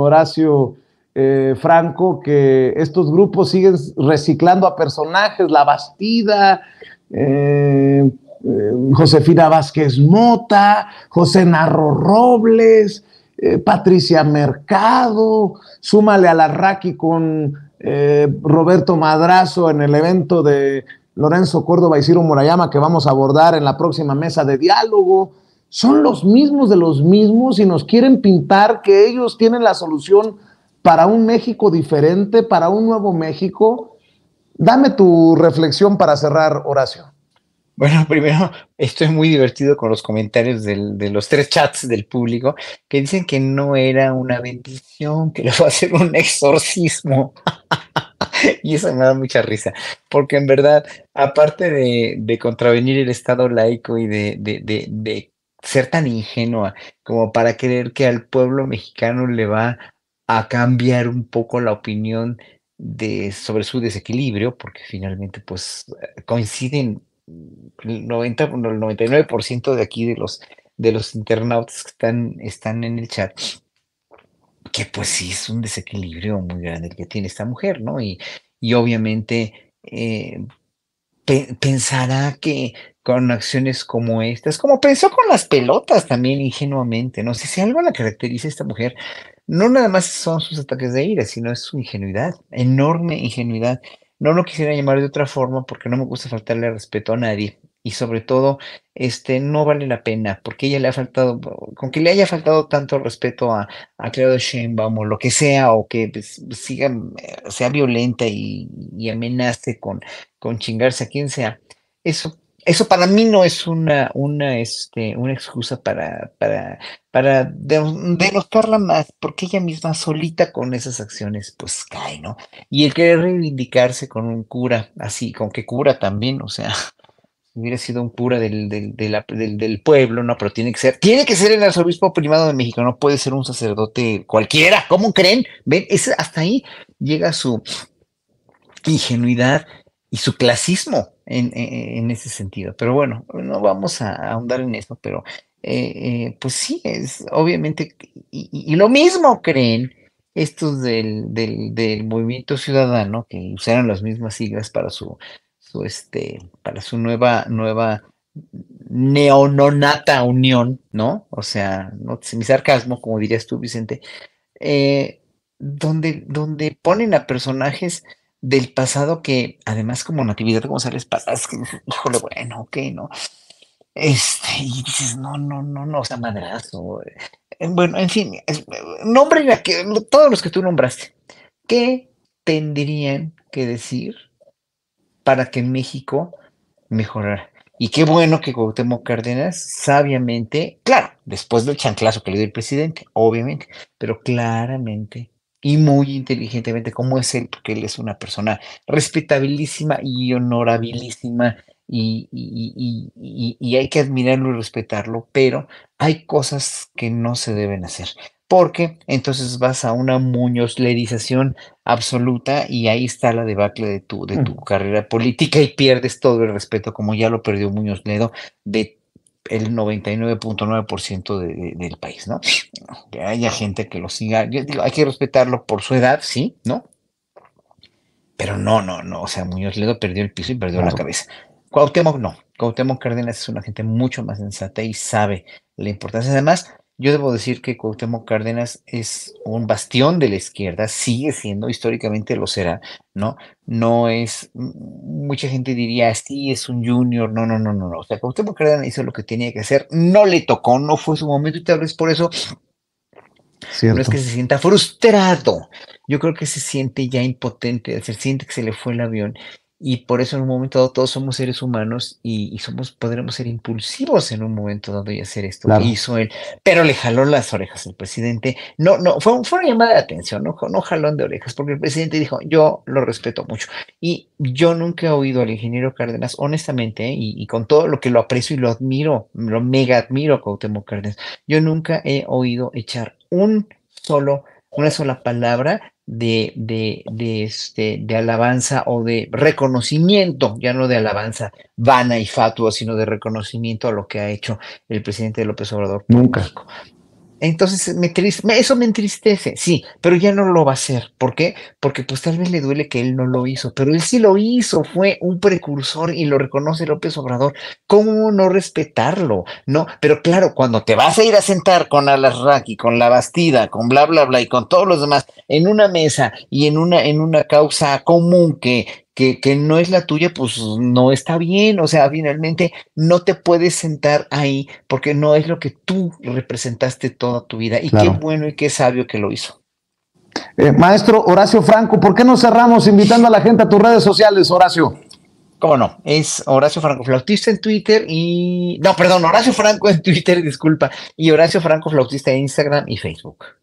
Horacio eh, Franco, que estos grupos siguen reciclando a personajes, La Bastida, eh, eh, Josefina Vázquez Mota, José Narro Robles, Patricia Mercado, súmale a la con Roberto Madrazo en el evento de Lorenzo Córdoba y Ciro Murayama que vamos a abordar en la próxima mesa de diálogo son los mismos de los mismos y nos quieren pintar que ellos tienen la solución para un México diferente, para un nuevo México. Dame tu reflexión para cerrar, Horacio. Bueno, primero, estoy muy divertido con los comentarios de los tres chats del público que dicen que no era una bendición, que le va a hacer un exorcismo. y eso me da mucha risa, porque en verdad, aparte de, contravenir el Estado laico y de ser tan ingenua como para creer que al pueblo mexicano le va a cambiar un poco la opinión de, sobre su desequilibrio, porque finalmente pues eh, coinciden 90, el 99% de aquí de los, de los internautas que están, están en el chat, que pues sí es un desequilibrio muy grande el que tiene esta mujer, ¿no? Y, obviamente eh, pensará que con acciones como estas, como pensó con las pelotas también ingenuamente, no sé si algo la caracteriza esta mujer, no nada más son sus ataques de ira, sino es su ingenuidad, enorme ingenuidad. No lo quisiera llamar de otra forma porque no me gusta faltarle respeto a nadie y sobre todo este no vale la pena porque ella le ha faltado con que le haya faltado tanto respeto a, a Claudio Sheinbaum o lo que sea o que pues, siga sea violenta y, y, amenace con con chingarse a quien sea eso eso para mí no es una, una, este, una excusa para, para, para denostarla más, porque ella misma solita con esas acciones, pues cae, ¿no? Y el querer reivindicarse con un cura, así, con que cura también, o sea, hubiera sido un cura del, pueblo, ¿no? Pero tiene que ser, tiene que ser el arzobispo primado de México, no puede ser un sacerdote cualquiera, ¿cómo creen? Ven, hasta ahí llega su ingenuidad y su clasismo en, ese sentido. Pero bueno, no vamos a ahondar en eso, pero eh, eh, pues sí, es obviamente, y, lo mismo creen estos del, del, del movimiento ciudadano que usaron las mismas siglas para su, su este, para su nueva, nueva neononata unión, ¿no? O sea, no mi sarcasmo, como dirías tú, Vicente, eh, donde, donde ponen a personajes del pasado que, además, como Natividad González Paz, que, híjole, bueno, ok, ¿no? Este, y dices, no, no, no, no, o sea, madrazo. Eh, bueno, en fin, nombren a que, todos los que tú nombraste. ¿Qué tendrían que decir para que México mejorara? Y qué bueno que Cuauhtémoc Cárdenas sabiamente, claro, después del chanclazo que le dio el presidente, obviamente, pero claramente y muy inteligentemente como es él, porque él es una persona respetabilísima y honorabilísima y, hay que admirarlo y respetarlo, pero hay cosas que no se deben hacer, porque entonces vas a una muñozlerización absoluta y ahí está la debacle de tu, de tu carrera política y pierdes todo el respeto, como ya lo perdió Muñoz Ledo, de el 99.9% del país, ¿no? Que haya gente que lo siga, yo digo, hay que respetarlo por su edad, sí, ¿no? Pero no, no, no, o sea, Muñoz Ledo perdió el piso y perdió la cabeza. Cuauhtémoc no, Cuauhtémoc Cárdenas es una gente mucho más sensata y sabe la importancia. Además, yo debo decir que Cuauhtémoc Cárdenas es un bastión de la izquierda, sigue siendo, históricamente lo será, ¿no? No es, mm, mucha gente diría, sí, es un junior, no, no, no, no, no. O sea, Cuauhtémoc Cárdenas hizo lo que tenía que hacer, no le tocó, no fue su momento y tal vez por eso No es que se sienta frustrado. Yo creo que se siente ya impotente, se siente que se le fue el avión y por eso en un momento dado todos somos seres humanos y, somos, podremos ser impulsivos en un momento dado y hacer esto hizo él, pero le jaló las orejas el presidente, no, no, fue, fue una llamada de atención, no, no jalón de orejas, porque el presidente dijo, yo lo respeto mucho y yo nunca he oído al ingeniero Cárdenas, honestamente, y, con todo lo que lo aprecio y lo admiro, lo mega admiro a Cuauhtémoc Cárdenas, yo nunca he oído echar un solo una sola palabra de, de, este, de alabanza o de reconocimiento, ya no de alabanza vana y fatua, sino de reconocimiento a lo que ha hecho el presidente López Obrador. Nunca. Entonces, me eso me entristece, sí, pero ya no lo va a hacer. ¿Por qué? Porque pues tal vez le duele que él no lo hizo, pero él sí lo hizo, fue un precursor y lo reconoce López Obrador. ¿Cómo no respetarlo? No, pero claro, cuando te vas a ir a sentar con Alarraqui, con La Bastida, con bla, bla, bla y con todos los demás en una mesa y en una, en una causa común que, que, no es la tuya, pues no está bien. O sea, finalmente no te puedes sentar ahí porque no es lo que tú representaste toda tu vida. Y qué bueno y qué sabio que lo hizo. Eh, maestro Horacio Franco, ¿por qué no cerramos invitando a la gente a tus redes sociales, Horacio? ¿Cómo no? Es Horacio Franco Flautista en Twitter y... No, perdón, Horacio Franco en Twitter, disculpa. Y Horacio Franco Flautista en Instagram y Facebook.